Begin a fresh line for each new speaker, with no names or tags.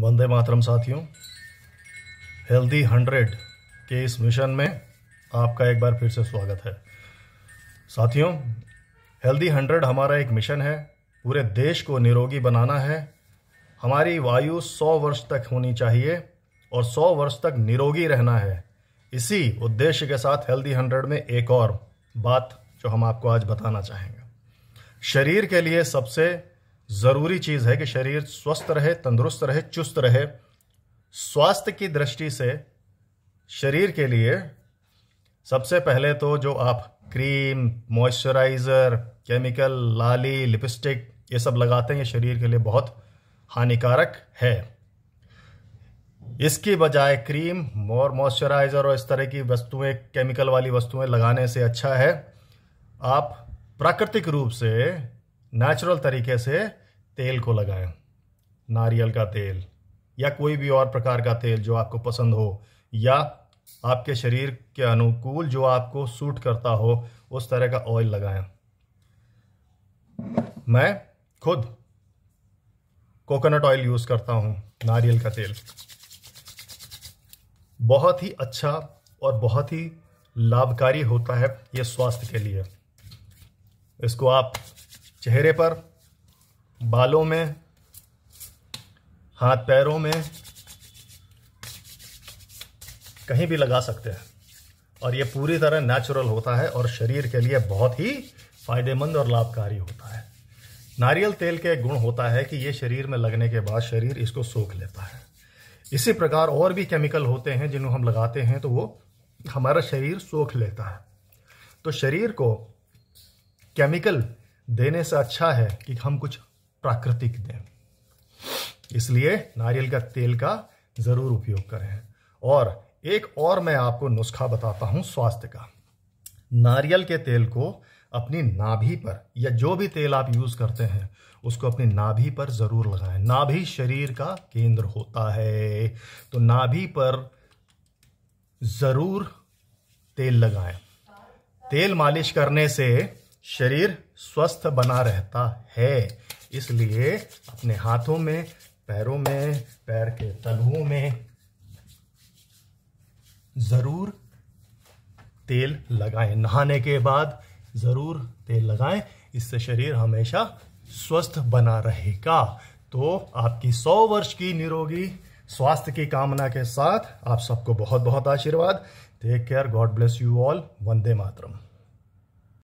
वंदे मातरम साथियों healthy hundred के इस मिशन में आपका एक बार फिर से स्वागत है साथियों हेल्दी हंड्रेड हमारा एक मिशन है पूरे देश को निरोगी बनाना है हमारी वायु 100 वर्ष तक होनी चाहिए और 100 वर्ष तक निरोगी रहना है इसी उद्देश्य के साथ हेल्दी हंड्रेड में एक और बात जो हम आपको आज बताना चाहेंगे शरीर के लिए सबसे ज़रूरी चीज़ है कि शरीर स्वस्थ रहे तंदुरुस्त रहे चुस्त रहे स्वास्थ्य की दृष्टि से शरीर के लिए सबसे पहले तो जो आप क्रीम मॉइस्चराइज़र केमिकल लाली लिपस्टिक ये सब लगाते हैं ये शरीर के लिए बहुत हानिकारक है इसकी बजाय क्रीम और मॉइस्चराइज़र और इस तरह की वस्तुएं केमिकल वाली वस्तुएं लगाने से अच्छा है आप प्राकृतिक रूप से नेचुरल तरीके से तेल को लगाएं नारियल का तेल या कोई भी और प्रकार का तेल जो आपको पसंद हो या आपके शरीर के अनुकूल जो आपको सूट करता हो उस तरह का ऑयल लगाएं मैं खुद कोकोनट ऑयल यूज़ करता हूँ नारियल का तेल बहुत ही अच्छा और बहुत ही लाभकारी होता है ये स्वास्थ्य के लिए इसको आप चेहरे पर बालों में हाथ पैरों में कहीं भी लगा सकते हैं और ये पूरी तरह नेचुरल होता है और शरीर के लिए बहुत ही फायदेमंद और लाभकारी होता है नारियल तेल के गुण होता है कि ये शरीर में लगने के बाद शरीर इसको सोख लेता है इसी प्रकार और भी केमिकल होते हैं जिन्हों हम लगाते हैं तो वो हमारा शरीर सोख लेता है तो शरीर को केमिकल देने से अच्छा है कि हम कुछ प्राकृतिक दें इसलिए नारियल का तेल का ज़रूर उपयोग करें और एक और मैं आपको नुस्खा बताता हूं स्वास्थ्य का नारियल के तेल को अपनी नाभि पर या जो भी तेल आप यूज़ करते हैं उसको अपनी नाभि पर ज़रूर लगाएं नाभि शरीर का केंद्र होता है तो नाभि पर ज़रूर तेल लगाएं तेल मालिश करने से शरीर स्वस्थ बना रहता है इसलिए अपने हाथों में पैरों में पैर के तलुओं में ज़रूर तेल लगाएं नहाने के बाद ज़रूर तेल लगाएं इससे शरीर हमेशा स्वस्थ बना रहेगा तो आपकी सौ वर्ष की निरोगी स्वास्थ्य की कामना के साथ आप सबको बहुत बहुत आशीर्वाद take care God bless you all Vande Mataram